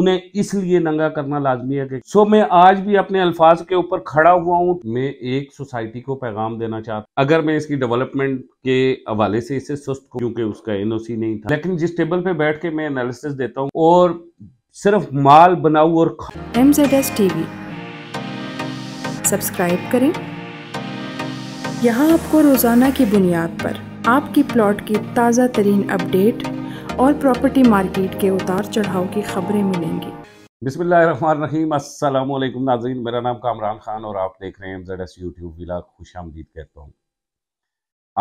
उन्हें इसलिए नंगा करना लाजमी है कि सो मैं आज भी अपने अल्फाज के ऊपर खड़ा हुआ हूँ मैं एक सोसाइटी को पैगाम देना चाहता अगर मैं इसकी डेवलपमेंट के हवाले से इसे सुस्त क्योंकि उसका एनओसी नहीं था लेकिन जिस टेबल पे बैठ के मैं एनालिसिस देता हूँ और सिर्फ माल बनाऊ और टीवी सब्सक्राइब करें यहाँ आपको रोजाना की बुनियाद पर आपकी प्लॉट की ताज़ा तरीन अपडेट और प्रॉपर्टी मार्केट के उतार चढ़ाव की खबरें मिलेंगी बिसमीम अल्लाम नाजीन मेरा नाम कामरान खान और आप देख रहे हैं जेड एस यूट्यूब विला खुश आमदीद कहता हूँ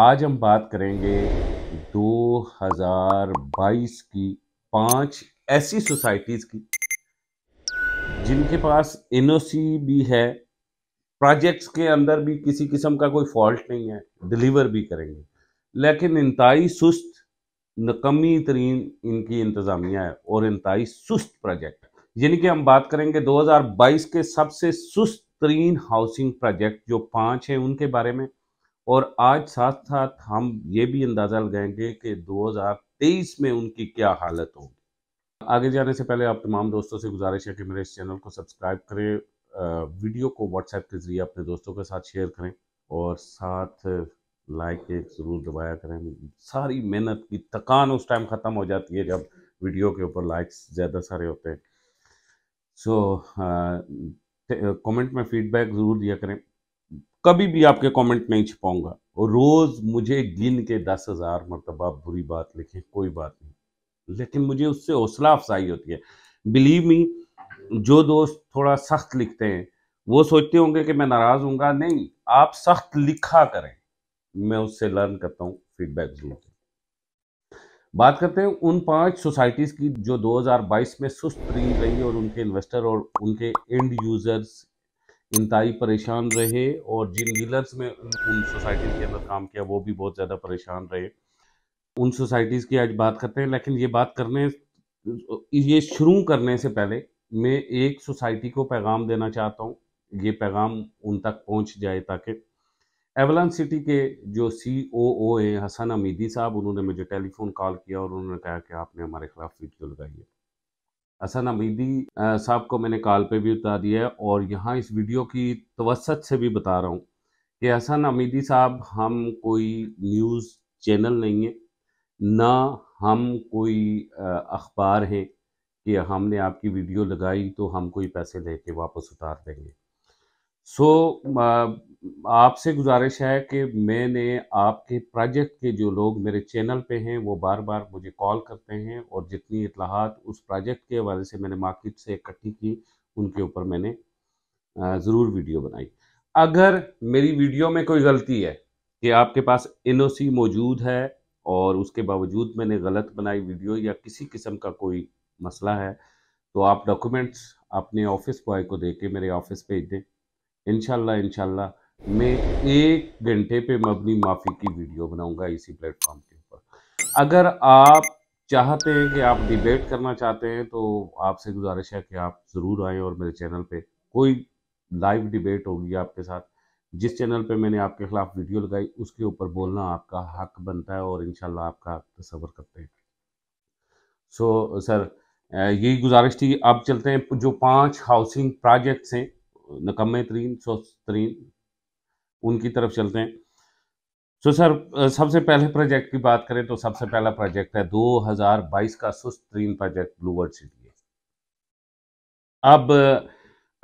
आज हम बात करेंगे 2022 की पांच ऐसी सोसाइटीज़ की जिनके पास एन भी है प्रोजेक्ट्स के अंदर भी किसी किस्म का कोई फॉल्ट नहीं है डिलीवर भी करेंगे लेकिन इंतई सुस्त नकमी तरीन इनकी इंतज़ामिया है और इंतई सुस्त प्रोजेक्ट यानी कि हम बात करेंगे 2022 के सबसे सुस्त तरीन हाउसिंग प्रोजेक्ट जो पांच हैं उनके बारे में और आज साथ साथ हम ये भी अंदाज़ा लगाएंगे कि 2023 में उनकी क्या हालत होगी आगे जाने से पहले आप तमाम दोस्तों से गुजारिश है कि मेरे इस चैनल को सब्सक्राइब करें वीडियो को व्हाट्सएप के ज़रिए अपने दोस्तों के साथ शेयर करें और साथ लाइक एक ज़रूर दबाया करें सारी मेहनत की थकान उस टाइम ख़त्म हो जाती है जब वीडियो के ऊपर लाइक्स ज़्यादा सारे होते हैं सो कमेंट में फीडबैक ज़रूर दिया करें कभी भी आपके कमेंट नहीं छिपाऊंगा और रोज़ मुझे गिन के दस हज़ार मरतबा बुरी बात लिखें कोई बात नहीं लेकिन मुझे उससे हौसला अफजाई होती है बिलीव मी जो दोस्त थोड़ा सख्त लिखते हैं वो सोचते होंगे कि मैं नाराज़ हूँगा नहीं आप सख्त लिखा करें मैं उससे लर्न करता हूँ फीडबैक जरूर बात करते हैं उन पांच सोसाइटीज़ की जो 2022 में सुस्त तरीन रही और उनके इन्वेस्टर और उनके एंड यूज़र्स इंतई परेशान रहे और जिन डीलर्स में उन सोसाइटीज़ के अंदर काम किया वो भी बहुत ज़्यादा परेशान रहे उन सोसाइटीज़ की आज बात करते हैं लेकिन ये बात करने ये शुरू करने से पहले मैं एक सोसाइटी को पैगाम देना चाहता हूँ ये पैगाम उन तक पहुँच जाए ताकि एवलान सिटी के जो सी ओ ओ हैं हसन अमीदी साहब उन्होंने मुझे टेलीफोन कॉल किया और उन्होंने कहा कि आपने हमारे खिलाफ वीडियो लगाई है हसन अमीदी साहब को मैंने कॉल पे भी उतार दिया है और यहाँ इस वीडियो की तवसत से भी बता रहा हूँ कि हसन अमीदी साहब हम कोई न्यूज़ चैनल नहीं है ना हम कोई अखबार हैं कि हमने आपकी वीडियो लगाई तो हम कोई पैसे लेके वापस उतार देंगे सो so, आपसे गुजारिश है कि मैंने आपके प्रोजेक्ट के जो लोग मेरे चैनल पे हैं वो बार बार मुझे कॉल करते हैं और जितनी इतलाहत उस प्रोजेक्ट के हवाले से मैंने मार्केट से इकट्ठी की उनके ऊपर मैंने ज़रूर वीडियो बनाई अगर मेरी वीडियो में कोई गलती है कि आपके पास एन मौजूद है और उसके बावजूद मैंने गलत बनाई वीडियो या किसी किस्म का कोई मसला है तो आप डॉक्यूमेंट्स अपने ऑफिस बॉय को दे के मेरे ऑफिस भेज दें इनशाला इनशाला मैं एक घंटे पे मैं अपनी माफ़ी की वीडियो बनाऊंगा इसी प्लेटफॉर्म के ऊपर अगर आप चाहते हैं कि आप डिबेट करना चाहते हैं तो आपसे गुजारिश है कि आप ज़रूर आएँ और मेरे चैनल पे कोई लाइव डिबेट होगी आपके साथ जिस चैनल पे मैंने आपके ख़िलाफ़ वीडियो लगाई उसके ऊपर बोलना आपका हक बनता है और इन आपका तस्वर करते हैं सो so, सर यही गुजारिश थी अब चलते हैं जो पांच हाउसिंग प्रोजेक्ट्स हैं नकमे तरीन सो तरीन उनकी तरफ चलते हैं तो सर सबसे पहले प्रोजेक्ट की बात करें तो सबसे पहला प्रोजेक्ट है 2022 का सुस्त तरीन प्रोजेक्ट ब्लूवर्ड सिटी है अब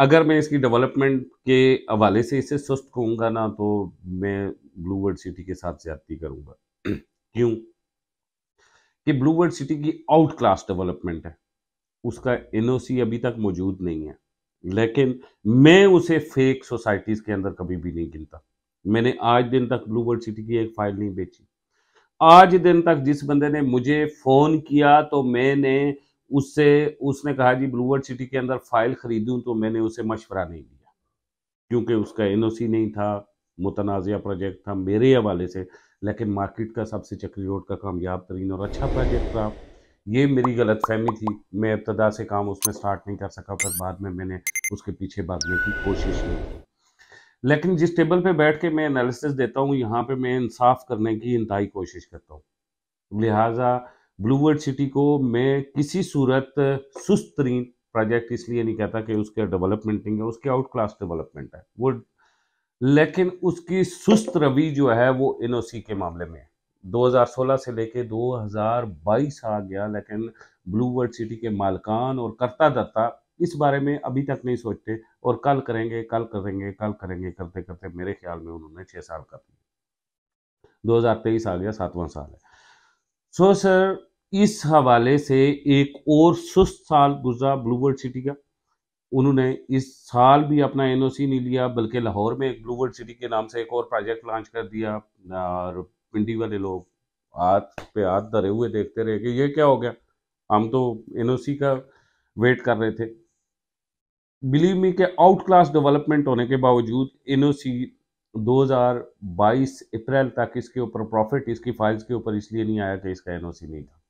अगर मैं इसकी डेवलपमेंट के हवाले से इसे सुस्त कहूँगा ना तो मैं ब्लूवर्ड सिटी के साथ ज्यादती करूँगा क्यों कि ब्लूवर्ड सिटी की आउट क्लास डेवलपमेंट है उसका एनओसी अभी तक मौजूद नहीं है लेकिन मैं उसे फेक सोसाइटीज़ के अंदर कभी भी नहीं गिनता मैंने आज दिन तक ब्लू वर्ल्ड सिटी की एक फाइल नहीं बेची आज दिन तक जिस बंदे ने मुझे फ़ोन किया तो मैंने उससे उसने कहा जी ब्लू वर्ल्ड सिटी के अंदर फाइल खरीदूं तो मैंने उसे मशवरा नहीं दिया क्योंकि उसका एन नहीं था मुतनाज़ प्रोजेक्ट था मेरे हवाले से लेकिन मार्केट का सबसे चक्री रोड का कामयाब तरीन और अच्छा प्रोजेक्ट था ये मेरी गलत फहमी थी मैं इब्तदा से काम उसमें स्टार्ट नहीं कर सका पर बाद में मैंने उसके पीछे भागने की कोशिश की लेकिन जिस टेबल पे बैठ के मैं एनालिसिस देता हूँ यहाँ पे मैं इंसाफ करने की इंतहाई कोशिश करता हूँ लिहाजा ब्लूवर्ड सिटी को मैं किसी सूरत सुस्त तरीन प्रोजेक्ट इसलिए नहीं कहता कि उसके डेवलपमेंट नहीं है उसके आउट क्लास डेवलपमेंट है वो लेकिन उसकी सुस्त रवि जो है वो सी के मामले में है 2016 से लेके 2022 आ गया लेकिन ब्लू वर्ल्ड सिटी के मालकान और करता दत्ता इस बारे में अभी तक नहीं सोचते और कल करेंगे कल करेंगे कल करेंगे करते करते मेरे ख्याल में उन्होंने छः साल कर दिए 2023 आ गया सातवां साल है सो सर इस हवाले से एक और सुस्त साल गुजरा ब्लू वर्ल्ड सिटी का उन्होंने इस साल भी अपना एनओसी नहीं लिया बल्कि लाहौर में एक ब्लू वर्ल्ड सिटी के नाम से एक और प्रोजेक्ट लॉन्च कर दिया और पिंडी वाले लोग हाथ पे हाथ धरे हुए देखते रहे कि ये क्या हो गया हम तो एनओसी का वेट कर रहे थे बिलीव मी के आउट क्लास डेवलपमेंट होने के बावजूद एनओसी 2022 अप्रैल तक इसके ऊपर प्रॉफिट इसकी फाइल्स के ऊपर इसलिए नहीं आया कि इसका एनओसी नहीं था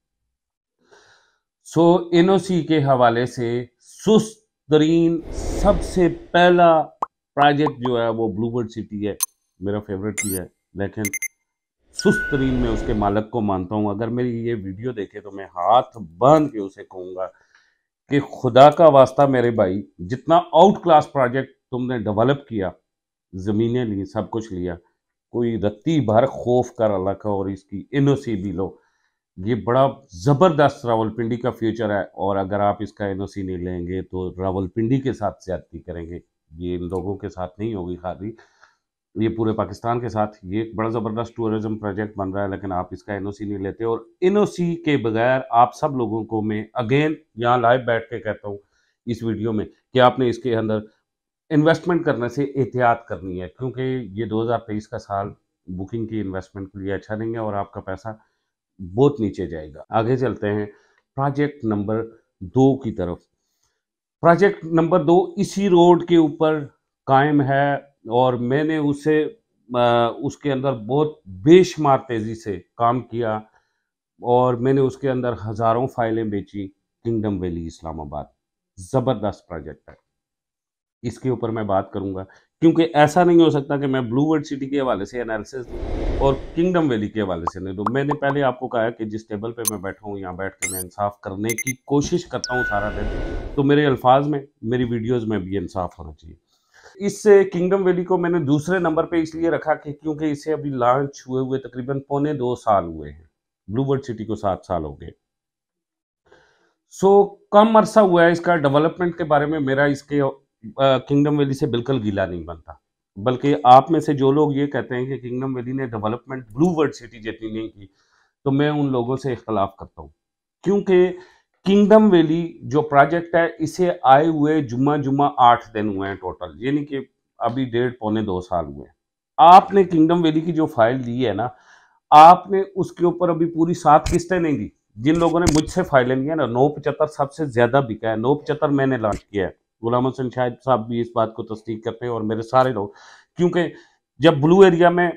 सो so, एनओसी के हवाले से सुस्त तरीन सबसे पहला प्रोजेक्ट जो है वो ब्लूबर्ड सिटी है मेरा फेवरेट ही है लेकिन सुस्त तरीन में उसके मालक को मानता हूँ अगर मेरी ये वीडियो देखे तो मैं हाथ बांध के उसे कहूँगा कि खुदा का वास्ता मेरे भाई जितना आउट क्लास प्रोजेक्ट तुमने डेवलप किया ज़मीनें ली सब कुछ लिया कोई रत्ती भर खौफ का अलग का और इसकी एन भी लो ये बड़ा ज़बरदस्त रावलपिंडी का फ्यूचर है और अगर आप इसका एन नहीं लेंगे तो रावलपिंडी के साथ ज्यादती करेंगे ये इन लोगों के साथ नहीं होगी खादी ये पूरे पाकिस्तान के साथ ये एक बड़ा ज़बरदस्त टूरिज्म प्रोजेक्ट बन रहा है लेकिन आप इसका एन नहीं लेते और एन के बगैर आप सब लोगों को मैं अगेन यहाँ लाइव बैठ के कहता हूँ इस वीडियो में कि आपने इसके अंदर इन्वेस्टमेंट करने से एहतियात करनी है क्योंकि ये 2023 का साल बुकिंग की इन्वेस्टमेंट के लिए अच्छा नहीं है और आपका पैसा बहुत नीचे जाएगा आगे चलते हैं प्रोजेक्ट नंबर दो की तरफ प्रोजेक्ट नंबर दो इसी रोड के ऊपर कायम है और मैंने उसे उसके अंदर बहुत बेशुमार तेज़ी से काम किया और मैंने उसके अंदर हज़ारों फाइलें बेची किंगडम वैली इस्लामाबाद ज़बरदस्त प्रोजेक्ट है इसके ऊपर मैं बात करूंगा क्योंकि ऐसा नहीं हो सकता कि मैं ब्लू वर्ल्ड सिटी के हवाले से एनालिसिस और किंगडम वैली के हवाले से नहीं दूँ मैंने पहले आपको कहा कि जिस टेबल पे मैं बैठा हूँ यहाँ बैठ कर मैं इंसाफ करने की कोशिश करता हूँ सारा दिन तो मेरे अल्फाज में मेरी वीडियोज़ में भी इंसाफ होना चाहिए इस किंगडम वैली को मैंने दूसरे नंबर पे इसलिए रखा कि क्योंकि इसे अभी लॉन्च हुए हुए तकरीबन पौने दो साल हुए हैं ब्लूबर्ड सिटी को सात साल हो गए सो कम अरसा हुआ है इसका डेवलपमेंट के बारे में मेरा इसके किंगडम वैली से बिल्कुल गीला नहीं बनता बल्कि आप में से जो लोग ये कहते हैं कि किंगडम वैली ने डेवलपमेंट ब्लू वर्ड सिटी जितनी नहीं की तो मैं उन लोगों से इख्तलाफ करता हूँ क्योंकि किंगडम वैली जो प्रोजेक्ट है इसे आए हुए जुम्मा जुम्मा आठ दिन हुए हैं टोटल यानी कि अभी डेढ़ पौने दो साल हुए आपने किंगडम वैली की जो फाइल दी है ना आपने उसके ऊपर अभी पूरी सात किस्तें नहीं दी जिन लोगों ने मुझसे फाइलें ली है ना नौ पचहत्तर सबसे ज़्यादा बिका है नौ पचहत्तर मैंने लॉन्च किया है गुलाम हसन शाहिद साहब भी इस बात को तस्दीक करते हैं और मेरे सारे लोग क्योंकि जब ब्लू एरिया में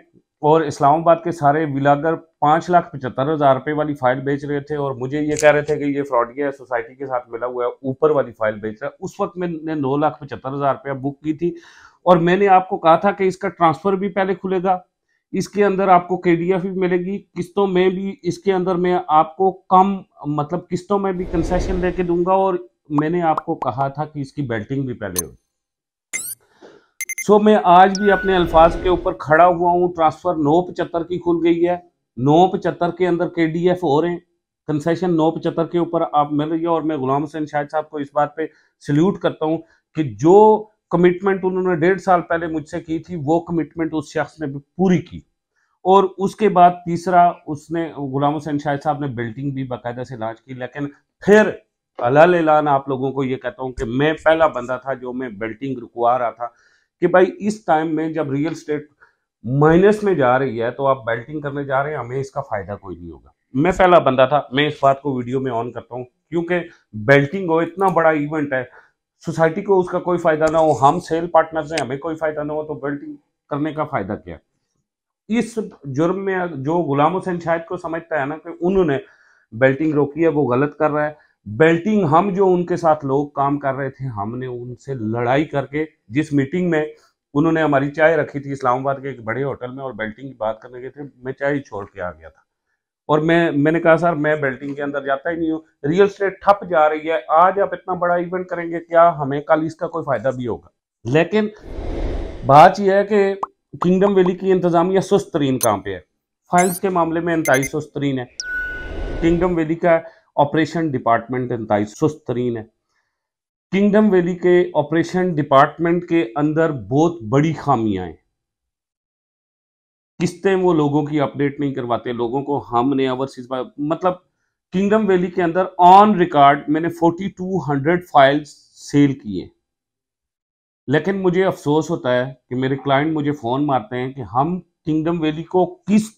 और इस्लामाबाद के सारे विलागर पाँच लाख पचहत्तर हज़ार रुपये वाली फाइल बेच रहे थे और मुझे ये कह रहे थे कि ये फ्रॉडिया है सोसाइटी के साथ मिला हुआ है ऊपर वाली फाइल बेच रहा है उस वक्त मैंने नौ लाख पचहत्तर हज़ार रुपया बुक की थी और मैंने आपको कहा था कि इसका ट्रांसफ़र भी पहले खुलेगा इसके अंदर आपको के भी मिलेगी किस्तों में भी इसके अंदर मैं आपको कम मतलब किस्तों में भी कंसेशन दे दूंगा और मैंने आपको कहा था कि इसकी बेल्टिंग भी पहले होगी सो मैं आज भी अपने अल्फाज के ऊपर खड़ा हुआ हूँ ट्रांसफ़र नौ पचहत्तर की खुल गई है नौ पचहत्तर के अंदर के डी एफ हो रहे हैं कंसेशन नौ पचहत्तर के ऊपर आप मिल रही है और मैं गुलाम हुसैन शाहिद साहब को इस बात पे सल्यूट करता हूँ कि जो कमिटमेंट उन्होंने डेढ़ साल पहले मुझसे की थी वो कमिटमेंट उस शख्स ने भी पूरी की और उसके बाद तीसरा उसने गुलाम हुसैन शाह साहब ने बिल्डिंग भी बाकायदा से लॉन्च की लेकिन फिर अलाल आप लोगों को ये कहता हूँ कि मैं पहला बंदा था जो मैं बिल्डिंग रुकवा रहा था कि भाई इस टाइम में जब रियल स्टेट माइनस में जा रही है तो आप बेल्टिंग करने जा रहे हैं हमें इसका फायदा कोई नहीं होगा मैं पहला बंदा था मैं इस बात को वीडियो में ऑन करता हूँ क्योंकि बेल्टिंग हो इतना बड़ा इवेंट है सोसाइटी को उसका कोई फायदा ना हो हम सेल पार्टनर हैं हमें कोई फायदा ना हो तो बेल्टिंग करने का फायदा क्या इस जुर्म में जो गुलाम हुसैन शायद को समझता है ना कि उन्होंने बेल्टिंग रोकी है वो गलत कर रहा है बेल्टिंग हम जो उनके साथ लोग काम कर रहे थे हमने उनसे लड़ाई करके जिस मीटिंग में उन्होंने हमारी चाय रखी थी इस्लामाबाद के एक बड़े होटल में और बेल्टिंग की बात करने गए थे मैं चाय छोड़ के आ गया था और मैं मैंने कहा सर मैं बेल्टिंग के अंदर जाता ही नहीं हूँ रियल स्टेट ठप जा रही है आज आप इतना बड़ा इवेंट करेंगे क्या हमें कल इसका कोई फ़ायदा भी होगा लेकिन बात यह है कि किंगडम वैली की इंतजामिया सुस्त तरीन कहाँ पे है फाइल्स के मामले में इंतई सुस्त तरीन है किंगडम वैली का ऑपरेशन डिपार्टमेंट इंतई सुस्त तरीन है किंगडम वैली के ऑपरेशन डिपार्टमेंट के अंदर बहुत बड़ी खामियां हैं किस्तें वो लोगों की अपडेट नहीं करवाते लोगों को हमने ओवरसीज मतलब किंगडम वैली के अंदर ऑन रिकॉर्ड मैंने 4200 फाइल्स सेल किए लेकिन मुझे अफसोस होता है कि मेरे क्लाइंट मुझे फ़ोन मारते हैं कि हम किंगडम वैली को किस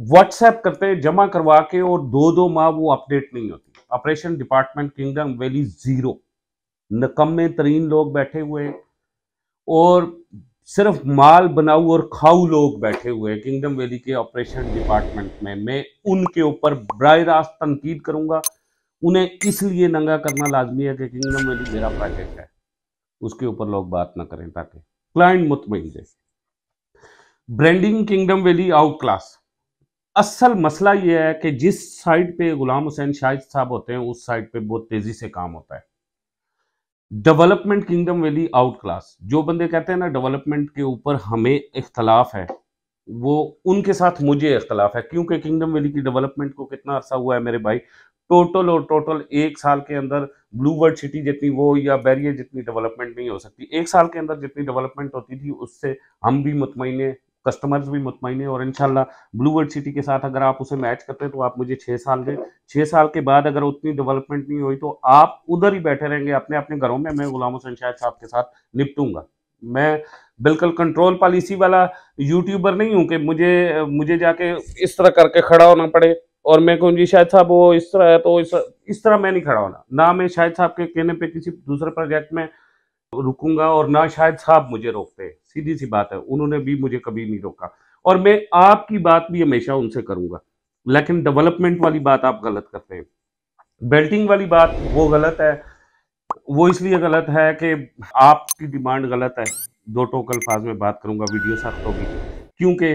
व्हाट्सएप करते जमा करवा के और दो दो माह वो अपडेट नहीं होती operation department kingdom valley zero नकम्मे तरीन लोग बैठे हुए और सिर्फ माल बनाऊ और खाऊ लोग बैठे हुए किंगडम वैली के ऑपरेशन डिपार्टमेंट में मैं उनके ऊपर बर रास्त तनकीद करूंगा उन्हें इसलिए नंगा करना लाजमी है कि किंगडम वैली मेरा प्रोजेक्ट है उसके ऊपर लोग बात ना करें ताकि क्लाइंट मुतमिन branding kingdom valley out class असल मसला यह है कि जिस साइड पे गुलाम हुसैन शाहिद साहब होते हैं उस साइड पे बहुत तेजी से काम होता है development kingdom valley out class जो बंदे कहते हैं ना डेवलपमेंट के ऊपर हमें इख्तलाफ है वो उनके साथ मुझे इख्तलाफ है क्योंकि किंगडम वैली की डेवलपमेंट को कितना अरसा हुआ है मेरे भाई टोटल और टोटल एक साल के अंदर ब्लू वर्ड सिटी जितनी वो या बैरियर जितनी डेवलपमेंट नहीं हो सकती एक साल के अंदर जितनी डेवलपमेंट होती थी उससे हम भी मुतमिन कस्टमर्स भी मुतमिन है और इनशाला ब्लू वर्ड सिटी के साथ अगर आप उसे मैच करते हैं तो आप मुझे छः साल दें छः साल के बाद अगर उतनी डेवलपमेंट नहीं हुई तो आप उधर ही बैठे रहेंगे अपने अपने घरों में मैं गुलाम हुसैन शाह साहब के साथ निपटूंगा मैं बिल्कुल कंट्रोल पॉलिसी वाला यूट्यूबर नहीं हूँ कि मुझे मुझे जाके इस तरह करके खड़ा होना पड़े और मैं कहूँ जी शायद साहब वो इस तरह है तो इस, इस तरह मैं नहीं खड़ा होना ना मैं शायद साहब के कहने पे किसी दूसरे प्रोजेक्ट में रुकूंगा और ना शायद साहब मुझे रोकते सीधी सी बात है उन्होंने भी मुझे कभी नहीं रोका और मैं आपकी बात भी हमेशा उनसे करूंगा लेकिन डेवलपमेंट वाली बात आप गलत करते हैं बेल्टिंग वाली बात वो गलत है वो इसलिए गलत है कि आपकी डिमांड गलत है दो टोक अल्फाज में बात करूंगा वीडियो सख्त होगी क्योंकि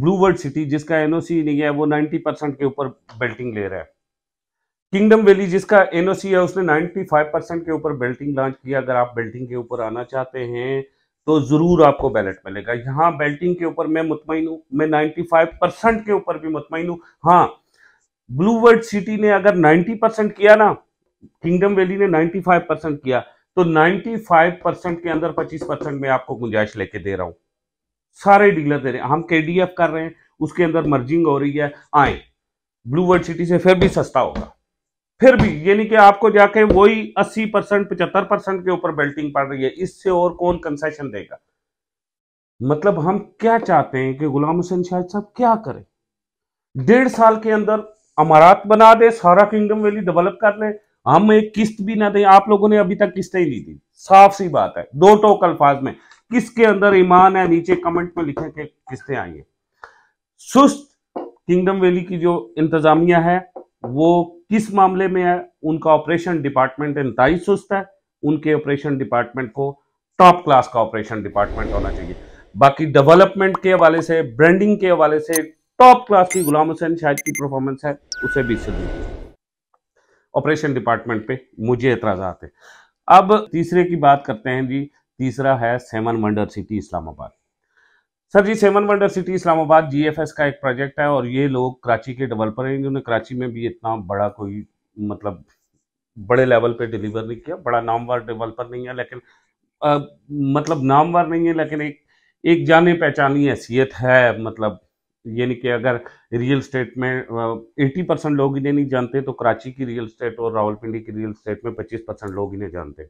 ब्लू वर्ल्ड सिटी जिसका एनओसी नहीं है वो 90 परसेंट के ऊपर बेल्टिंग ले रहा है किंगडम वैली जिसका एनओसी है उसने 95 परसेंट के ऊपर बेल्टिंग लॉन्च किया अगर आप बेल्टिंग के ऊपर आना चाहते हैं तो ज़रूर आपको बैलेट मिलेगा यहाँ बेल्टिंग के ऊपर मैं मुतमिन हूँ मैं 95 परसेंट के ऊपर भी मुतमिन हूँ हाँ ब्लू वर्ल्ड सिटी ने अगर 90 परसेंट किया ना किंगडम वैली ने 95 परसेंट किया तो 95 परसेंट के अंदर 25 परसेंट में आपको गुंजाइश लेके दे रहा हूँ सारे डीलर दे रहे हैं हम के कर रहे हैं उसके अंदर मर्जिंग हो रही है आए ब्लू वर्ल्ड सिटी से फिर भी सस्ता होगा फिर भी यानी कि आपको जाके वही 80 परसेंट पचहत्तर परसेंट के ऊपर बेल्टिंग पड़ रही है इससे और कौन कंसेशन देगा मतलब हम क्या चाहते हैं कि गुलाम हुसैन शाह साहब क्या करें डेढ़ साल के अंदर अमारात बना दे सारा किंगडम वैली डेवलप कर ले हम एक किस्त भी ना दें आप लोगों ने अभी तक किस्तें ही नहीं दी साफ सी बात है दो टोक अल्फाज में किसके अंदर ईमान है नीचे कमेंट में लिखे कि किस्तें आई है सुस्त किंगडम वैली की जो इंतजामिया है वो किस मामले में है उनका ऑपरेशन डिपार्टमेंट ही सुस्त है उनके ऑपरेशन डिपार्टमेंट को टॉप क्लास का ऑपरेशन डिपार्टमेंट होना चाहिए बाकी डेवलपमेंट के हवाले से ब्रांडिंग के हवाले से टॉप क्लास की गुलाम हुसैन शायद की परफॉर्मेंस है उसे भी सिद्ध ऑपरेशन डिपार्टमेंट पे मुझे एतराज आते अब तीसरे की बात करते हैं जी तीसरा है सेवन मंडल city Islamabad sir ji seven wonder city Islamabad GFS का एक प्रोजेक्ट है और ये लोग कराची के डेवलपर हैं जिन्होंने कराची में भी इतना बड़ा कोई मतलब बड़े लेवल पे डिलीवर नहीं किया बड़ा नामवर डेवलपर नहीं है लेकिन आ, मतलब नामवर नहीं है लेकिन एक एक जाने पहचानी हैसियत है मतलब यानी कि अगर रियल स्टेट में एटी परसेंट लोग इन्हें नहीं जानते तो कराची की रियल स्टेट और रावलपिंडी की रियल स्टेट में पच्चीस परसेंट लोग इन्हें जानते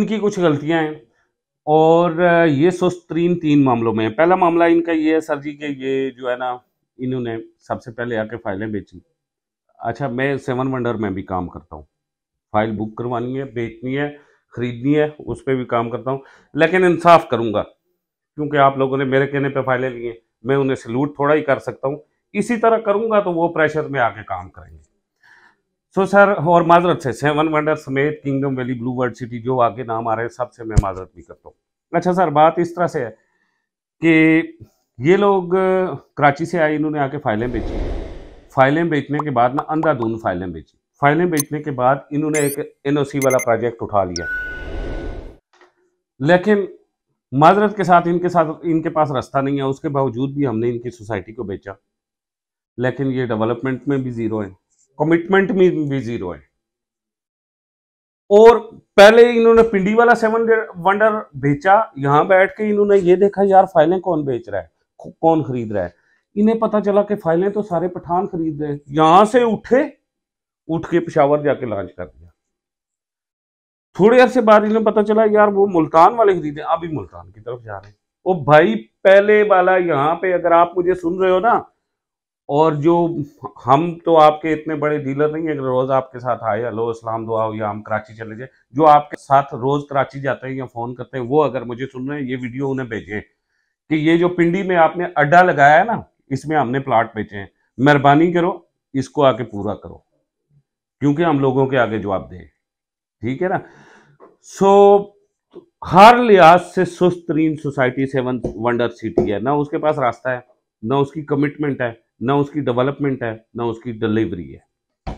इनकी कुछ गलतियां हैं और ये सोस्त्रीन तीन मामलों में पहला मामला इनका ये है सर जी कि ये जो है ना इन्होंने सबसे पहले आके फाइलें बेची अच्छा मैं सेवन वंडर में भी काम करता हूँ फाइल बुक करवानी है बेचनी है ख़रीदनी है उस पर भी काम करता हूँ लेकिन इंसाफ करूँगा क्योंकि आप लोगों ने मेरे कहने पर फाइलें ली हैं मैं उन्हें सल्यूट थोड़ा ही कर सकता हूँ इसी तरह करूँगा तो वो प्रेशर में आके काम करेंगे सो सर और माजरत से सेवन वंडर समेत kingdom valley blue world city जो आगे नाम आ रहे हैं सबसे मैं माजरत भी करता हूँ अच्छा सर बात इस तरह से है कि ये लोग कराची से आए इन्होंने आके फाइलें बेची फाइलें बेचने के बाद ना अंधाधुंध फाइलें बेची फाइलें बेचने के बाद इन्होंने एक एनओसी वाला प्रोजेक्ट उठा लिया लेकिन माजरत के साथ इनके साथ इनके पास रास्ता नहीं है उसके बावजूद भी हमने इनकी सोसाइटी को बेचा लेकिन ये डेवलपमेंट में भी ज़ीरो है कमिटमेंट में भी जीरो है और पहले इन्होंने पिंडी वाला सेवन वंडर बेचा यहां बैठ के इन्होंने ये देखा यार फाइलें कौन बेच रहा है कौन खरीद रहा है इन्हें पता चला कि फाइलें तो सारे पठान खरीद रहे यहां से उठे उठ के पिशावर जाके लॉन्च कर दिया थोड़ी अरसे बाद इन्हें पता चला यार वो मुल्तान वाले खरीदे अभी मुल्तान की तरफ जा रहे हैं ओ भाई पहले वाला यहां पे अगर आप मुझे सुन रहे हो ना और जो हम तो आपके इतने बड़े डीलर नहीं है रोज़ आपके साथ आए हलो इस्लाम दुआ या हम कराची चले जाए जो आपके साथ रोज़ कराची जाते हैं या फ़ोन करते हैं वो अगर मुझे सुन रहे हैं ये वीडियो उन्हें भेजें कि ये जो पिंडी में आपने अड्डा लगाया है ना इसमें हमने प्लाट बेचे हैं मेहरबानी करो इसको आके पूरा करो क्योंकि हम लोगों के आगे जवाब दें ठीक है ना सो हर लिहाज से सुस्त तरीन सोसाइटी सेवन वंडर सिटी है ना उसके पास रास्ता है ना उसकी कमिटमेंट है ना उसकी डेवलपमेंट है ना उसकी डिलीवरी है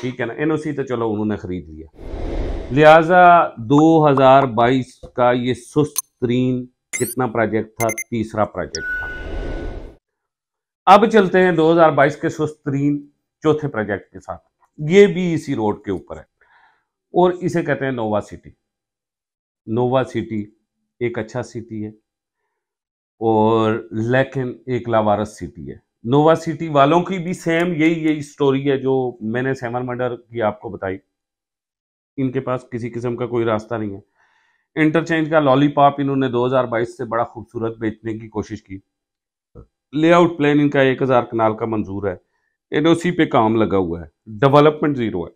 ठीक है ना एन तो चलो उन्होंने ख़रीद लिया लिहाजा 2022 का ये सुस्त तरीन कितना प्रोजेक्ट था तीसरा प्रोजेक्ट था अब चलते हैं 2022 के सुस्त तरीन चौथे प्रोजेक्ट के साथ ये भी इसी रोड के ऊपर है और इसे कहते हैं नोवा सिटी नोवा सिटी एक अच्छा सिटी है और लेकिन एक लावारस सिटी है नोवा सिटी वालों की भी सेम यही यही स्टोरी है जो मैंने सेवन मर्डर की आपको बताई इनके पास किसी किस्म का कोई रास्ता नहीं है इंटरचेंज का लॉलीपॉप इन्होंने 2022 से बड़ा खूबसूरत बेचने की कोशिश की लेआउट प्लान इनका एक हज़ार कनाल का मंजूर है एनओसी पे काम लगा हुआ है डेवलपमेंट ज़ीरो है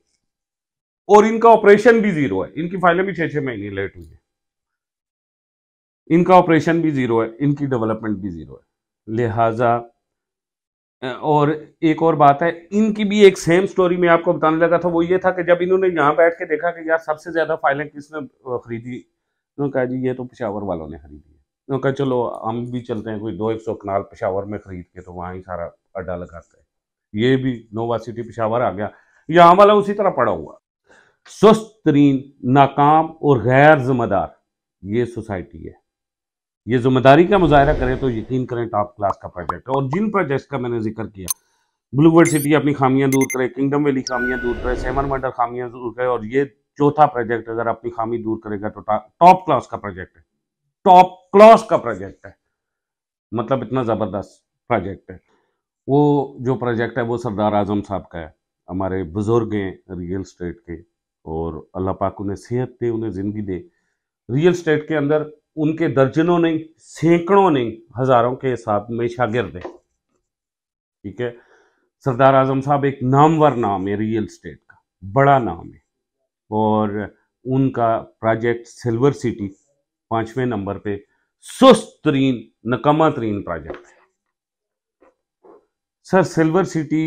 और इनका ऑपरेशन भी ज़ीरो है इनकी फाइलें भी छह छह महीने लेट हुई है इनका ऑपरेशन भी ज़ीरो है इनकी डेवलपमेंट भी ज़ीरो है लिहाजा और एक और बात है इनकी भी एक सेम स्टोरी में आपको बताने लगा था वो ये था कि जब इन्होंने यहाँ बैठ के देखा कि यार सबसे ज़्यादा फाइलें किसने खरीदी उन्होंने तो कहा जी ये तो पिशावर वालों ने खरीदी है तो कहा चलो हम भी चलते हैं कोई दो एक सौ कनाल पिशावर में खरीद के तो वहाँ ही सारा अड्डा लगाते हैं ये भी नोवा सिटी पिशावर आ गया यहाँ वाला उसी तरह पड़ा हुआ सुस्त तरीन नाकाम और गैर जिम्मेदार ये सोसाइटी है ये जिम्मेदारी का मुजाहरा करें तो यकीन करें टॉप क्लास का प्रोजेक्ट है और जिन प्रोजेक्ट्स का मैंने जिक्र किया ब्लूवर्ड सिटी अपनी खामियां दूर करे किंगडम वैली खामियां दूर करे सेवन मंडल खामियां दूर करे और ये चौथा प्रोजेक्ट अगर अपनी खामी दूर करेगा तो टॉप क्लास का प्रोजेक्ट है टॉप क्लास का प्रोजेक्ट है मतलब इतना ज़बरदस्त प्रोजेक्ट है वो जो प्रोजेक्ट है वो सरदार आजम साहब का है हमारे बुजुर्ग हैं रियल स्टेट के और अल्लाह पाक उन्हें सेहत दे उन्हें ज़िंदगी दे रियल स्टेट के अंदर उनके दर्जनों नहीं सैकड़ों नहीं हज़ारों के हिसाब में शागिर्द हैं ठीक है सरदार आजम साहब एक नामवर नाम है रियल स्टेट का बड़ा नाम है और उनका प्रोजेक्ट सिल्वर सिटी पांचवें नंबर पे सुस्त तरीन नकमा तरीन प्रोजेक्ट है सर सिल्वर सिटी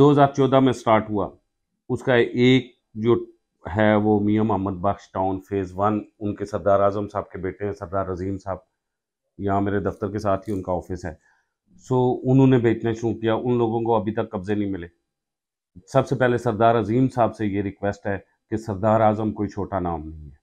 2014 में स्टार्ट हुआ उसका एक जो है वो Mian Mohammad Bakhsh town phase one उनके सरदार आजम साहब के बेटे हैं सरदार रजीम साहब यहाँ मेरे दफ्तर के साथ ही उनका ऑफिस है सो उन्होंने बेचना शुरू किया उन लोगों को अभी तक कब्ज़े नहीं मिले सबसे पहले सरदार अजीम साहब से ये रिक्वेस्ट है कि सरदार आजम कोई छोटा नाम नहीं है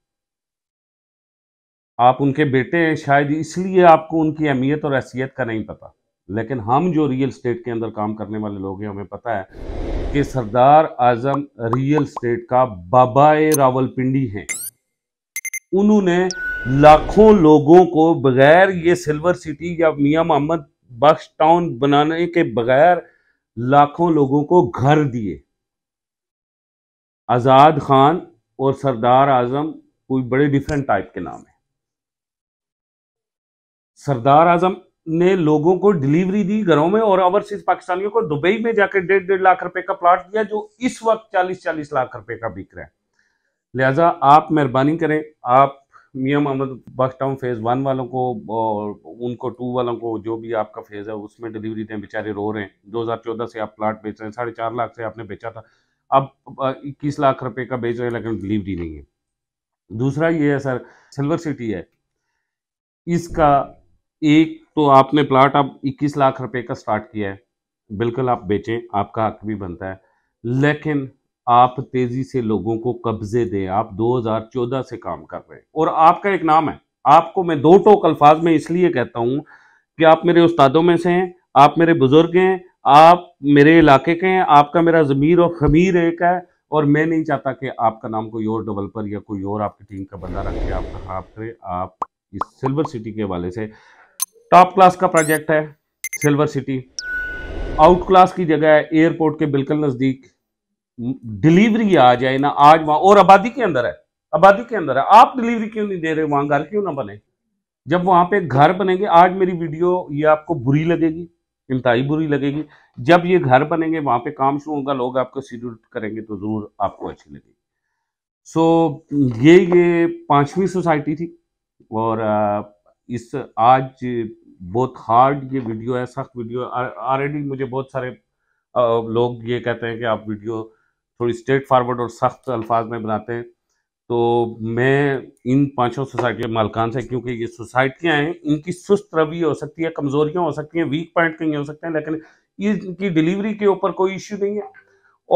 आप उनके बेटे हैं शायद इसलिए आपको उनकी अहमियत और हैसियत का नहीं पता लेकिन हम जो रियल स्टेट के अंदर काम करने वाले लोग हैं हमें पता है कि सरदार आजम रियल स्टेट का बाबाए रावलपिंडी हैं उन्होंने लाखों लोगों को बगैर ये सिल्वर सिटी या मियाँ मोहम्मद बख्श टाउन बनाने के बगैर लाखों लोगों को घर दिए आज़ाद खान और सरदार आजम कोई बड़े डिफरेंट टाइप के नाम है सरदार आजम ने लोगों को डिलीवरी दी घरों में और ओवरसीज पाकिस्तानियों को दुबई में जाकर डेढ़ डेढ़ लाख रुपए का प्लाट दिया जो इस वक्त चालीस चालीस लाख रुपए का बिक रहा है लिहाजा आप मेहरबानी करें आप Mian Mohammad Bakhsh town phase one वालों को और उनको टू वालों को जो भी आपका फेज़ है उसमें डिलीवरी दें बेचारे रो रहे हैं दो हज़ार चौदह से आप प्लाट बेच रहे हैं साढ़े चार लाख से आपने बेचा था अब इक्कीस लाख रुपए का बेच रहे हैं लेकिन डिलीवरी नहीं है दूसरा ये है सर सिल्वर सिटी है इसका एक तो आपने प्लाट आप 21 लाख रुपए का स्टार्ट किया है बिल्कुल आप बेचें आपका हक भी बनता है लेकिन आप तेजी से लोगों को कब्जे दें आप 2014 से काम कर रहे हैं और आपका एक नाम है आपको मैं दो टोक अल्फाज में इसलिए कहता हूं कि आप मेरे उस्तादों में से हैं आप मेरे बुजुर्ग हैं आप मेरे इलाके के हैं आपका मेरा ज़मीर और खमीर एक है और मैं नहीं चाहता कि आपका नाम कोई और डेवलपर या कोई और आपकी टीम का बंदा रख के आप खराब करे आप इस सिल्वर सिटी के हवाले से टॉप क्लास का प्रोजेक्ट है सिल्वर सिटी आउट क्लास की जगह है एयरपोर्ट के बिल्कुल नज़दीक डिलीवरी आ जाए ना आज वहां और आबादी के अंदर है आबादी के अंदर है आप डिलीवरी क्यों नहीं दे रहे वहां घर क्यों ना बने जब वहां पे घर बनेंगे आज मेरी वीडियो ये आपको बुरी लगेगी इंतहाई बुरी लगेगी जब ये घर बनेंगे वहां पे काम शुरू होगा लोग आपको सीड्यूट करेंगे तो ज़रूर आपको अच्छी लगेगी सो so, ये ये पांचवी सोसाइटी थी और इस आज बहुत हार्ड ये वीडियो है सख्त वीडियो ऑलरेडी मुझे बहुत सारे लोग ये कहते हैं कि आप वीडियो थोड़ी स्ट्रेट फारवर्ड और सख्त अल्फाज में बनाते हैं तो मैं इन पांचों सोसाइटी मालकान से क्योंकि ये सोसाइटियाँ हैं इनकी सुस्त रवि हो सकती है कमज़ोरियाँ हो सकती हैं वीक पॉइंट कहीं हो सकते हैं लेकिन इनकी डिलीवरी के ऊपर कोई इश्यू नहीं है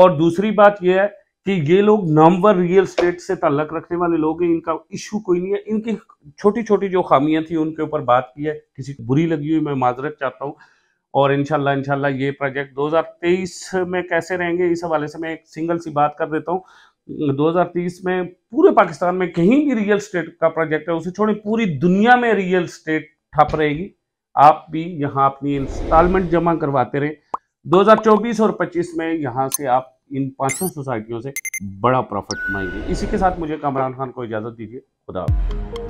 और दूसरी बात यह है कि ये लोग नामवर रियल स्टेट से ताल्लक रखने वाले लोग हैं इनका इशू कोई नहीं है इनकी छोटी छोटी जो खामियां थी उनके ऊपर बात की है किसी को बुरी लगी हुई मैं माजरत चाहता हूँ और इनशाला इनशाला ये प्रोजेक्ट 2023 में कैसे रहेंगे इस हवाले से मैं एक सिंगल सी बात कर देता हूँ 2030 में पूरे पाकिस्तान में कहीं भी रियल स्टेट का प्रोजेक्ट है उसे छोड़ी पूरी दुनिया में रियल स्टेट ठप रहेगी आप भी यहाँ अपनी इंस्टॉलमेंट जमा करवाते रहे 2024 और 25 में यहाँ से आप इन पांचों सोसाइटियों से बड़ा प्रॉफिट कमाएंगे इसी के साथ मुझे कमरान खान को इजाज़त दीजिए खुदा